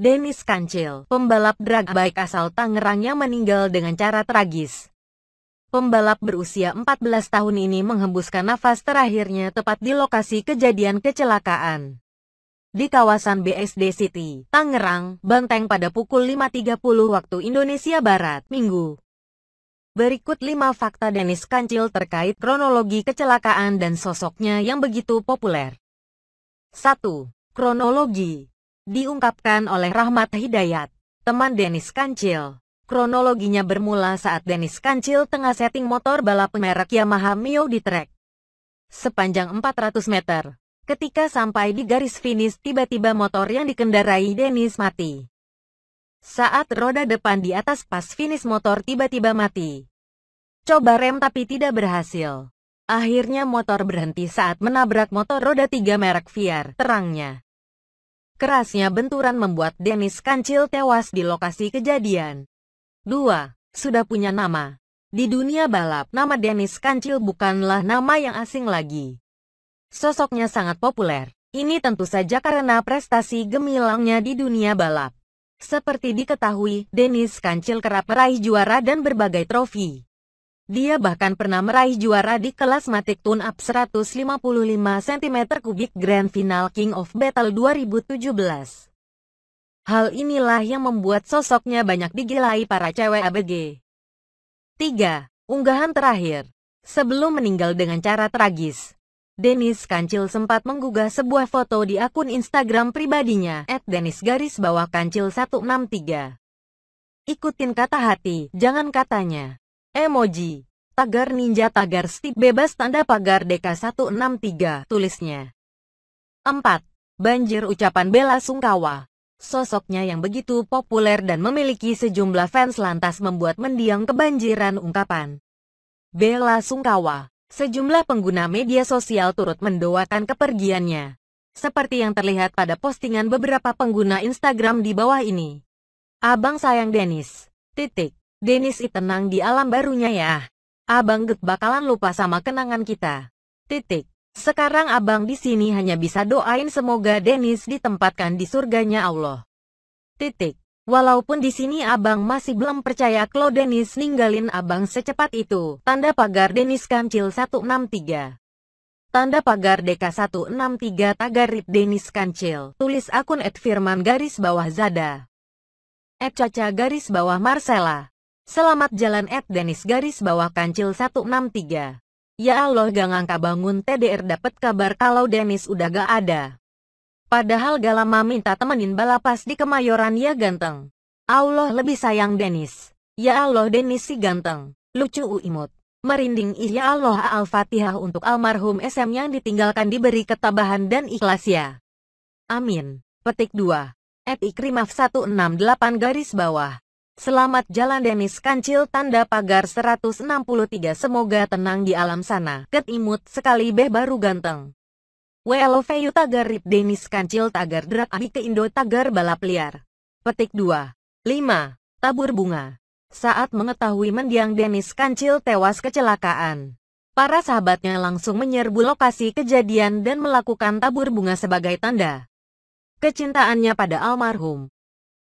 Denis Kancil, pembalap drag bike asal Tangerang yang meninggal dengan cara tragis. Pembalap berusia 14 tahun ini menghembuskan nafas terakhirnya tepat di lokasi kejadian kecelakaan. Di kawasan BSD City, Tangerang, Banteng pada pukul 5.30 waktu Indonesia Barat, Minggu. Berikut 5 fakta Dennis Kancil terkait kronologi kecelakaan dan sosoknya yang begitu populer. 1. Kronologi diungkapkan oleh Rahmat Hidayat, teman Denis Kancil. Kronologinya bermula saat Denis Kancil tengah setting motor balap merek Yamaha Mio di trek sepanjang 400 meter. Ketika sampai di garis finish, tiba-tiba motor yang dikendarai Denis mati. Saat roda depan di atas pas finish motor tiba-tiba mati. Coba rem tapi tidak berhasil. Akhirnya motor berhenti saat menabrak motor roda tiga merek Viar, terangnya. Kerasnya benturan membuat Dennis Kancil tewas di lokasi kejadian. 2. Sudah punya nama. Di dunia balap, nama Dennis Kancil bukanlah nama yang asing lagi. Sosoknya sangat populer. Ini tentu saja karena prestasi gemilangnya di dunia balap. Seperti diketahui, Dennis Kancil kerap meraih juara dan berbagai trofi. Dia bahkan pernah meraih juara di kelas Matic Tune Up 155 cm3 Grand Final King of Battle 2017. Hal inilah yang membuat sosoknya banyak digilai para cewek ABG. 3. Unggahan terakhir Sebelum meninggal dengan cara tragis, Dennis Kancil sempat menggugah sebuah foto di akun Instagram pribadinya kancil 163 Ikutin kata hati, jangan katanya. Emoji. Tagar Ninja Tagar Stick Bebas Tanda Pagar DK163, tulisnya. 4. Banjir ucapan bela sungkawa. Sosoknya yang begitu populer dan memiliki sejumlah fans lantas membuat mendiang kebanjiran ungkapan. Bela Sungkawa, sejumlah pengguna media sosial turut mendoakan kepergiannya. Seperti yang terlihat pada postingan beberapa pengguna Instagram di bawah ini. Abang sayang Dennis, titik. Denis tenang di alam barunya ya. Abang get bakalan lupa sama kenangan kita. Titik. Sekarang abang di sini hanya bisa doain semoga Denis ditempatkan di surganya Allah. Titik. Walaupun di sini abang masih belum percaya kalau Denis ninggalin abang secepat itu. Tanda pagar Denis Kancil 163. Tanda pagar DK163 Tagarip Denis Kancil. Tulis akun firman garis bawah Zada. caca garis bawah Marcella. Selamat jalan at Dennis garis bawah kancil 163. Ya Allah gak ngangka bangun TDR dapat kabar kalau Dennis udah gak ada. Padahal Galama minta temenin balapas di Kemayoran ya ganteng. Allah lebih sayang Dennis. Ya Allah Dennis si ganteng, lucu imut. Merinding ya Allah Al-Fatihah untuk almarhum SM yang ditinggalkan diberi ketabahan dan ikhlas ya. Amin. Petik 2. Epikrimaf Ikrimaf 168 garis bawah. Selamat jalan Denis Kancil tanda pagar 163 semoga tenang di alam sana. Ket imut sekali beh baru ganteng. WLV Yu tagar Rip Denis Kancil tagar drag Abi ke Indo tagar balap liar. Petik 2. 5. Tabur bunga. Saat mengetahui mendiang Denis Kancil tewas kecelakaan. Para sahabatnya langsung menyerbu lokasi kejadian dan melakukan tabur bunga sebagai tanda kecintaannya pada almarhum.